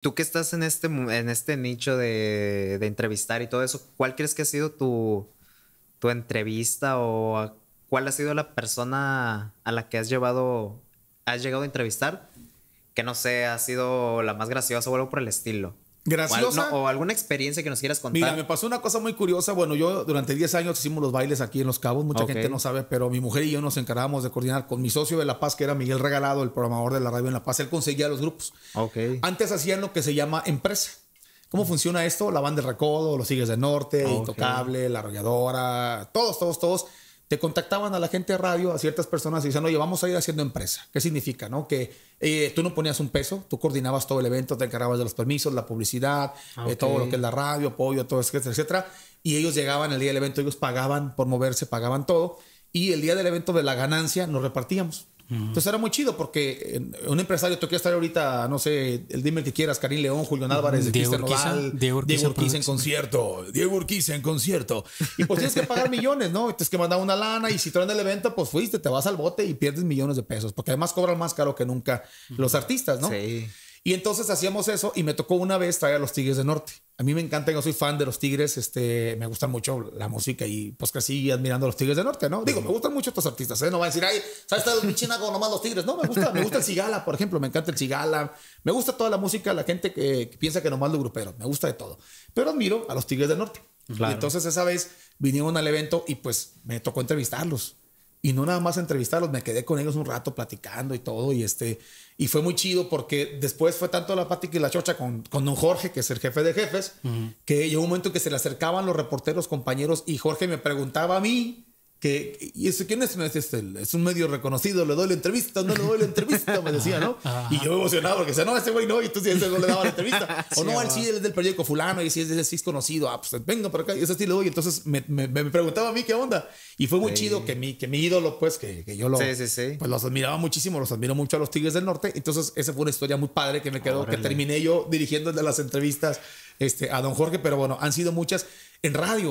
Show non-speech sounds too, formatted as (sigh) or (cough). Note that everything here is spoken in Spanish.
Tú que estás en este, en este nicho de, entrevistar y todo eso, ¿cuál crees que ha sido tu, entrevista o cuál ha sido la persona a la que has llevado, has llegado a entrevistar? Que no sé, ha sido la más graciosa o algo por el estilo graciosa. O, alguna experiencia que nos quieras contar. Mira, me pasó una cosa muy curiosa. Bueno, yo durante 10 años hicimos los bailes aquí en Los Cabos. Mucha gente no sabe, pero mi mujer y yo nos encargábamos de coordinar con mi socio de La Paz, que era Miguel Regalado, el programador de la radio en La Paz. Él conseguía los grupos. Okay. Antes hacían lo que se llama empresa. ¿Cómo funciona esto? La banda de recodo, los sigues de norte, Intocable, La Arrolladora, todos, todos, todos te contactaban a la gente de radio, a ciertas personas, y decían, oye, vamos a ir haciendo empresa. ¿Qué significa? No? Que eh, tú no ponías un peso, tú coordinabas todo el evento, te encargabas de los permisos, la publicidad, de ah, eh, todo lo que es la radio, apoyo, todo, etcétera, etcétera. Y ellos llegaban el día del evento, ellos pagaban por moverse, pagaban todo. Y el día del evento de la ganancia nos repartíamos. Entonces era muy chido porque eh, un empresario, te quiero estar ahorita, no sé, el dime el que quieras, Karim León, Julio Álvarez, Diego Urquiza, Diego Urquiza, en concierto, Diego Urquiza en concierto. Y pues tienes que pagar millones, ¿no? Tienes que mandar una lana y si traen el evento, pues fuiste, te vas al bote y pierdes millones de pesos, porque además cobran más caro que nunca los artistas, ¿no? Sí. Y entonces hacíamos eso y me tocó una vez traer a los Tigres del Norte. A mí me encanta, yo soy fan de los Tigres, este, me gusta mucho la música y pues casi admirando a los Tigres del Norte, ¿no? Digo, me gustan mucho estos artistas, ¿eh? No van a decir, ay, ¿sabes? mi nomás los Tigres. No, me gusta, me gusta el Cigala, por ejemplo, me encanta el Cigala. Me gusta toda la música, la gente que, piensa que nomás lo grupero, me gusta de todo. Pero admiro a los Tigres del Norte. Y entonces esa vez vinieron al evento y pues me tocó entrevistarlos y no nada más entrevistarlos, me quedé con ellos un rato platicando y todo, y este, y fue muy chido porque después fue tanto la plática y la chocha con, con don Jorge, que es el jefe de jefes, que llegó un momento que se le acercaban los reporteros compañeros y Jorge me preguntaba a mí que, y ¿quién es? No, es, este, es un medio reconocido, le doy la entrevista, no le doy la entrevista, me decía, ¿no? (laughs) Y yo emocionado porque decía, no, ese güey no, y tú sí, ese no le daba la entrevista. (laughs) o no, él sí es del periódico fulano, y si es, sí conocido, ah, pues venga por acá, y ese sí le doy. Entonces me, me, preguntaba a mí qué onda. Y fue muy chido que mi, que mi ídolo, pues, que, que yo lo, pues, los admiraba muchísimo, los admiro mucho a los Tigres del Norte. Entonces esa fue una historia muy padre que me quedó, que terminé yo dirigiendo las entrevistas este, a don Jorge, pero bueno, han sido muchas en radio.